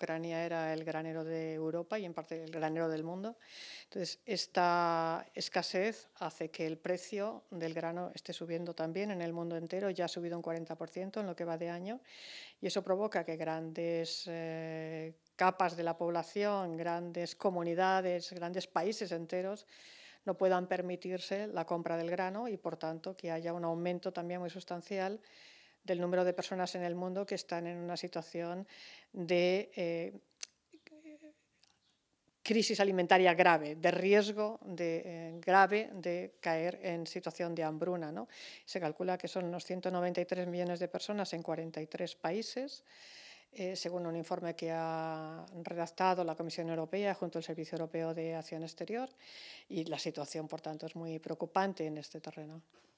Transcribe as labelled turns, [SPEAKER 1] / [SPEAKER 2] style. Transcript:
[SPEAKER 1] Ucrania era el granero de Europa y en parte el granero del mundo. Entonces, esta escasez hace que el precio del grano esté subiendo también en el mundo entero, ya ha subido un 40% en lo que va de año, y eso provoca que grandes eh, capas de la población, grandes comunidades, grandes países enteros, no puedan permitirse la compra del grano y, por tanto, que haya un aumento también muy sustancial del número de personas en el mundo que están en una situación de eh, crisis alimentaria grave, de riesgo de, eh, grave de caer en situación de hambruna. ¿no? Se calcula que son unos 193 millones de personas en 43 países. Eh, según un informe que ha redactado la Comisión Europea junto al Servicio Europeo de Acción Exterior, y la situación, por tanto, es muy preocupante en este terreno.